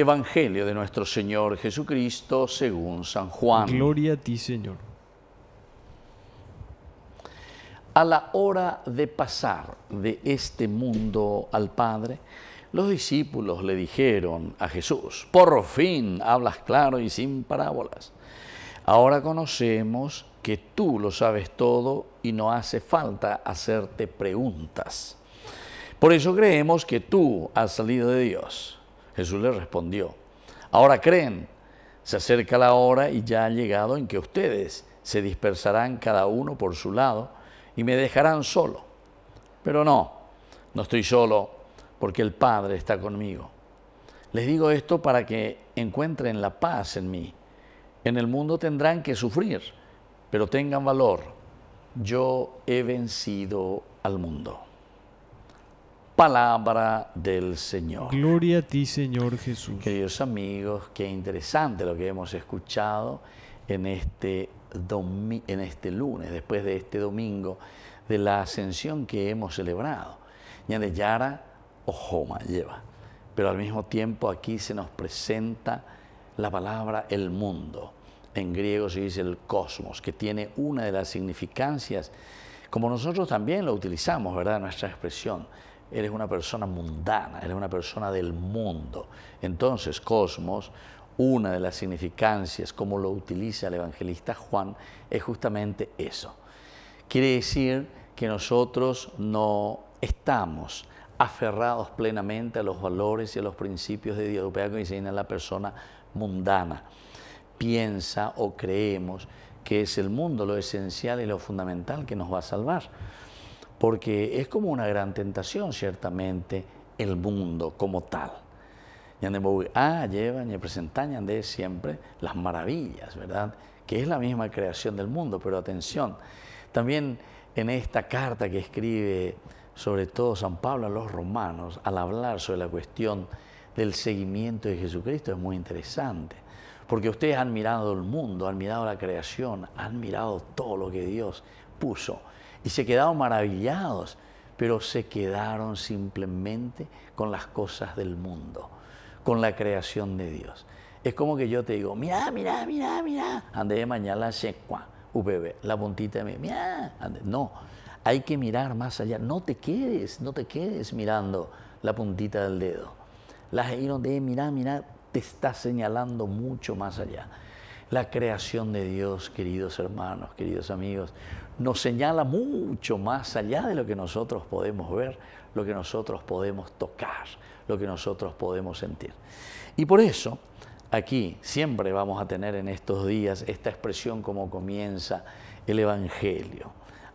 Evangelio de nuestro Señor Jesucristo según San Juan. Gloria a ti, Señor. A la hora de pasar de este mundo al Padre, los discípulos le dijeron a Jesús, por fin hablas claro y sin parábolas. Ahora conocemos que tú lo sabes todo y no hace falta hacerte preguntas. Por eso creemos que tú has salido de Dios. Jesús le respondió, ahora creen, se acerca la hora y ya ha llegado en que ustedes se dispersarán cada uno por su lado y me dejarán solo. Pero no, no estoy solo porque el Padre está conmigo. Les digo esto para que encuentren la paz en mí. En el mundo tendrán que sufrir, pero tengan valor. Yo he vencido al mundo palabra del Señor. Gloria a ti, Señor Jesús. Queridos amigos, qué interesante lo que hemos escuchado en este, en este lunes, después de este domingo de la ascensión que hemos celebrado. Yara Ojoma lleva. Pero al mismo tiempo aquí se nos presenta la palabra el mundo. En griego se dice el cosmos, que tiene una de las significancias, como nosotros también lo utilizamos, ¿verdad? Nuestra expresión, eres una persona mundana, eres una persona del mundo. Entonces, cosmos, una de las significancias, como lo utiliza el evangelista Juan, es justamente eso. Quiere decir que nosotros no estamos aferrados plenamente a los valores y a los principios de Dios, que enseña la persona mundana. Piensa o creemos que es el mundo lo esencial y lo fundamental que nos va a salvar porque es como una gran tentación, ciertamente, el mundo como tal. Ah, llevan y presentan de siempre las maravillas, ¿verdad? Que es la misma creación del mundo, pero atención, también en esta carta que escribe sobre todo San Pablo a los romanos, al hablar sobre la cuestión del seguimiento de Jesucristo, es muy interesante porque ustedes han mirado el mundo, han mirado la creación, han mirado todo lo que Dios puso y se quedaron maravillados, pero se quedaron simplemente con las cosas del mundo, con la creación de Dios. Es como que yo te digo, mira, mira, mira, mira, ande de mañana cuá, UPB, la puntita de mí, mira, no, hay que mirar más allá, no te quedes, no te quedes mirando la puntita del dedo. Las no de mira, mira te está señalando mucho más allá. La creación de Dios, queridos hermanos, queridos amigos, nos señala mucho más allá de lo que nosotros podemos ver, lo que nosotros podemos tocar, lo que nosotros podemos sentir. Y por eso, aquí siempre vamos a tener en estos días esta expresión como comienza el Evangelio,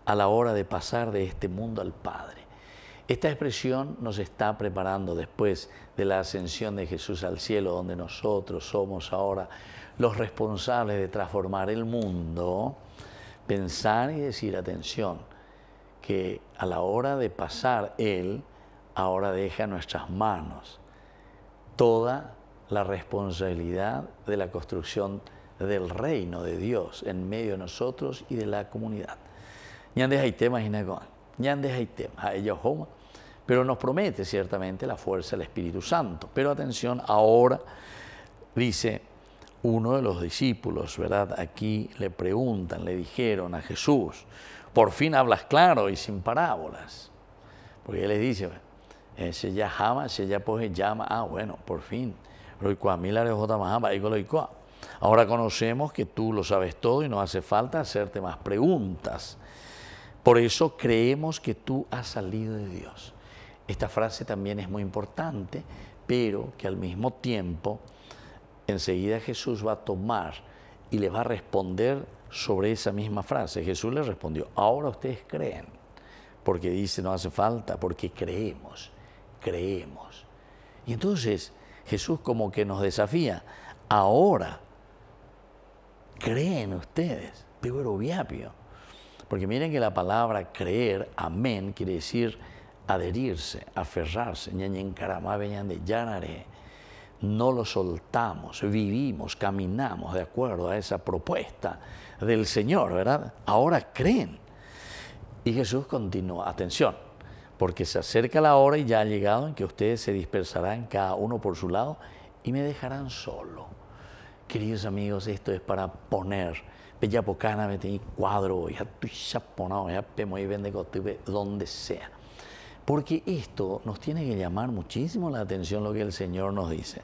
a la hora de pasar de este mundo al Padre. Esta expresión nos está preparando después de la ascensión de Jesús al cielo, donde nosotros somos ahora los responsables de transformar el mundo, pensar y decir, atención, que a la hora de pasar Él, ahora deja en nuestras manos toda la responsabilidad de la construcción del reino de Dios en medio de nosotros y de la comunidad. Y antes hay temas y pero nos promete ciertamente la fuerza del Espíritu Santo. Pero atención, ahora dice uno de los discípulos, ¿verdad? Aquí le preguntan, le dijeron a Jesús, por fin hablas claro y sin parábolas. Porque él les dice, se ya llama, se llama, ah, bueno, por fin. Ahora conocemos que tú lo sabes todo y no hace falta hacerte más preguntas. Por eso creemos que tú has salido de Dios. Esta frase también es muy importante, pero que al mismo tiempo enseguida Jesús va a tomar y le va a responder sobre esa misma frase. Jesús le respondió, ahora ustedes creen, porque dice no hace falta, porque creemos, creemos. Y entonces Jesús como que nos desafía, ahora creen ustedes, pero porque miren que la palabra creer, amén, quiere decir adherirse, aferrarse, de no lo soltamos, vivimos, caminamos de acuerdo a esa propuesta del Señor, ¿verdad? Ahora creen. Y Jesús continuó. atención, porque se acerca la hora y ya ha llegado en que ustedes se dispersarán cada uno por su lado y me dejarán solo. Queridos amigos, esto es para poner Pellapocana, Pocana, me cuadro, ya estoy chaponado, ya pemo y vende donde sea. Porque esto nos tiene que llamar muchísimo la atención lo que el Señor nos dice.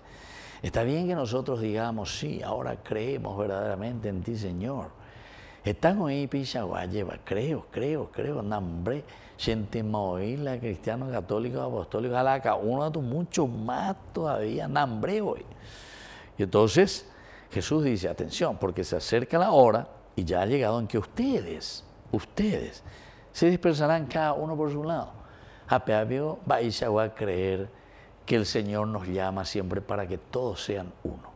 Está bien que nosotros digamos, sí, ahora creemos verdaderamente en ti, Señor. Están ahí, lleva, creo, creo, creo, nombre, gente la cristiano, católico, apostólico, jalaca uno de tus muchos más todavía, nambre hoy. Y entonces, Jesús dice, atención, porque se acerca la hora y ya ha llegado en que ustedes, ustedes, se dispersarán cada uno por su lado. Apeabio va a creer que el Señor nos llama siempre para que todos sean uno.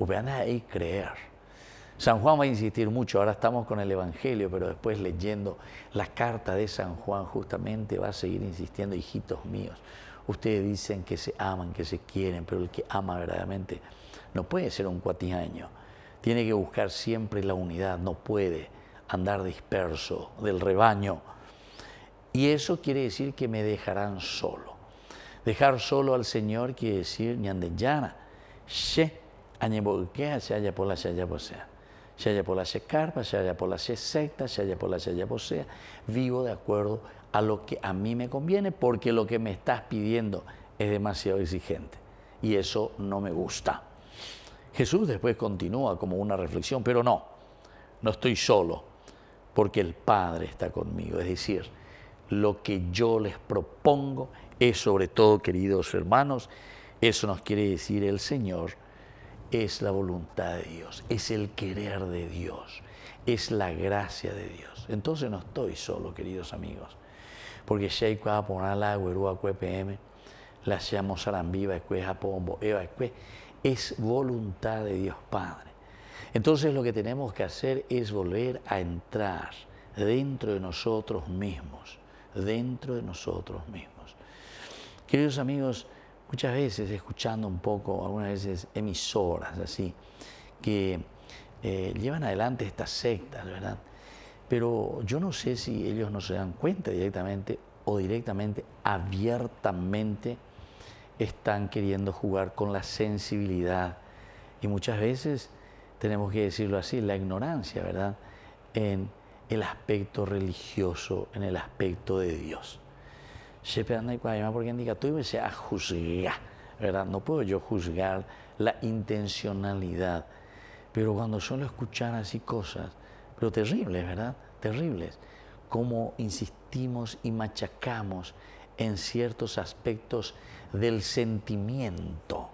Vean ahí creer. San Juan va a insistir mucho, ahora estamos con el Evangelio, pero después leyendo la carta de San Juan justamente va a seguir insistiendo, hijitos míos, Ustedes dicen que se aman, que se quieren, pero el que ama verdaderamente no puede ser un cuatiaño. Tiene que buscar siempre la unidad, no puede andar disperso del rebaño. Y eso quiere decir que me dejarán solo. Dejar solo al Señor quiere decir ñandellana. She, se haya por la, se posea. Se haya por la, se carpa, se haya por la, se secta, se haya por la, se haya posea. Vivo de acuerdo a lo que a mí me conviene porque lo que me estás pidiendo es demasiado exigente y eso no me gusta. Jesús después continúa como una reflexión, pero no, no estoy solo porque el Padre está conmigo, es decir, lo que yo les propongo es sobre todo, queridos hermanos, eso nos quiere decir el Señor, es la voluntad de Dios, es el querer de Dios, es la gracia de Dios. Entonces no estoy solo, queridos amigos porque la viva Sarambiva, a pombo, Eva, es voluntad de Dios Padre. Entonces lo que tenemos que hacer es volver a entrar dentro de nosotros mismos, dentro de nosotros mismos. Queridos amigos, muchas veces escuchando un poco, algunas veces emisoras así, que eh, llevan adelante estas sectas, ¿verdad? Pero yo no sé si ellos no se dan cuenta directamente o directamente, abiertamente, están queriendo jugar con la sensibilidad. Y muchas veces, tenemos que decirlo así, la ignorancia, ¿verdad? En el aspecto religioso, en el aspecto de Dios. porque a juzgar, ¿verdad? No puedo yo juzgar la intencionalidad, pero cuando solo escuchar así cosas, pero terribles, ¿verdad? Terribles. Cómo insistimos y machacamos en ciertos aspectos del sentimiento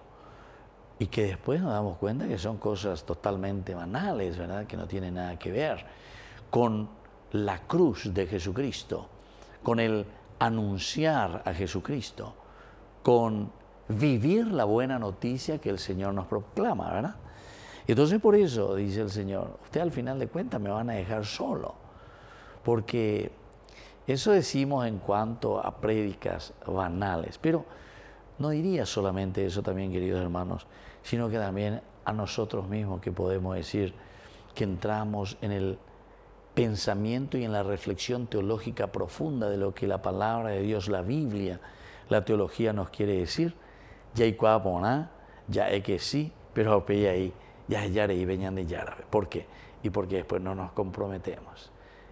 y que después nos damos cuenta que son cosas totalmente banales, ¿verdad? Que no tienen nada que ver con la cruz de Jesucristo, con el anunciar a Jesucristo, con vivir la buena noticia que el Señor nos proclama, ¿verdad? entonces por eso, dice el Señor, usted al final de cuentas me van a dejar solo, porque eso decimos en cuanto a prédicas banales, pero no diría solamente eso también, queridos hermanos, sino que también a nosotros mismos que podemos decir que entramos en el pensamiento y en la reflexión teológica profunda de lo que la palabra de Dios, la Biblia, la teología nos quiere decir. Ya hay ya que sí, pero ahí Yare y de Yarabe. ¿Por qué? Y porque después no nos comprometemos.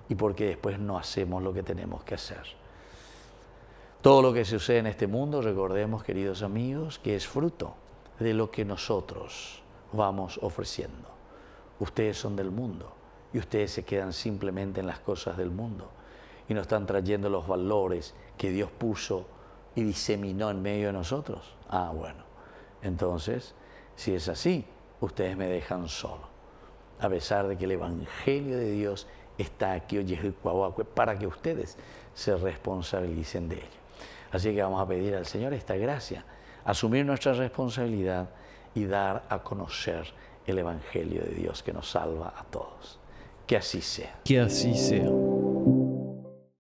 Y porque después no hacemos lo que tenemos que hacer. Todo lo que sucede en este mundo, recordemos, queridos amigos, que es fruto de lo que nosotros vamos ofreciendo. Ustedes son del mundo y ustedes se quedan simplemente en las cosas del mundo y no están trayendo los valores que Dios puso y diseminó en medio de nosotros. Ah, bueno, entonces, si es así, ustedes me dejan solo. A pesar de que el Evangelio de Dios está aquí, hoy para que ustedes se responsabilicen de ello. Así que vamos a pedir al Señor esta gracia, asumir nuestra responsabilidad y dar a conocer el Evangelio de Dios que nos salva a todos. Que así sea. Que así sea.